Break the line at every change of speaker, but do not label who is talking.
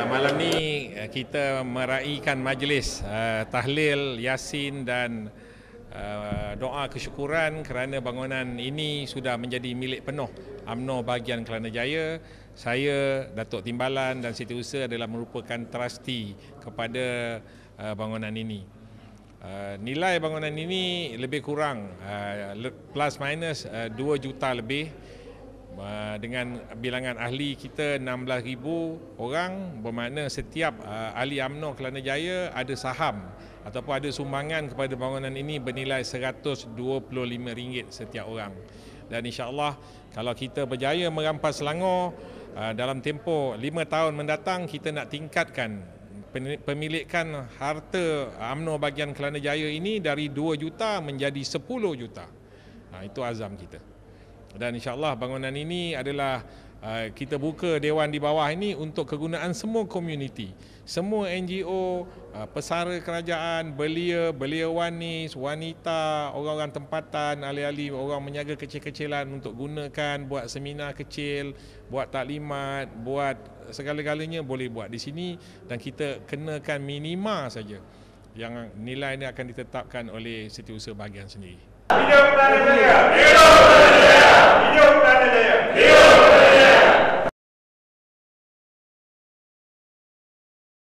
Malam ni eh, kita
meraihkan majlis uh, tahlil, yasin dan uh, doa kesyukuran kerana bangunan ini sudah menjadi milik penuh UMNO bahagian Kelana Jaya. Saya, Datuk Timbalan dan Siti Usa adalah merupakan trusti kepada uh, bangunan ini. Uh, nilai bangunan ini lebih kurang uh, plus minus uh, 2 juta lebih. Ah, dengan bilangan ahli kita 16,000 orang bermakna setiap ah, ahli UMNO Kelana Jaya ada saham ataupun ada sumbangan kepada bangunan ini bernilai RM125 setiap orang. Dan insyaAllah kalau kita berjaya merampas Selangor ah, dalam tempoh 5 tahun mendatang kita nak tingkatkan pemilikan harta UMNO bagian Kelana Jaya ini dari 2 juta menjadi 10 juta. itu azam kita dan insyaallah bangunan ini adalah uh, kita buka dewan di bawah ini untuk kegunaan semua komuniti semua NGO uh, pesara kerajaan belia belia wanis wanita orang-orang tempatan ahli-ahli orang menyaga kecil-kecilan untuk gunakan buat seminar kecil buat taklimat buat segala-galanya boleh buat di sini dan kita kenakan minima saja yang nilai ini akan ditetapkan oleh setiausaha bahagian sendiri. Hidup Malaysia.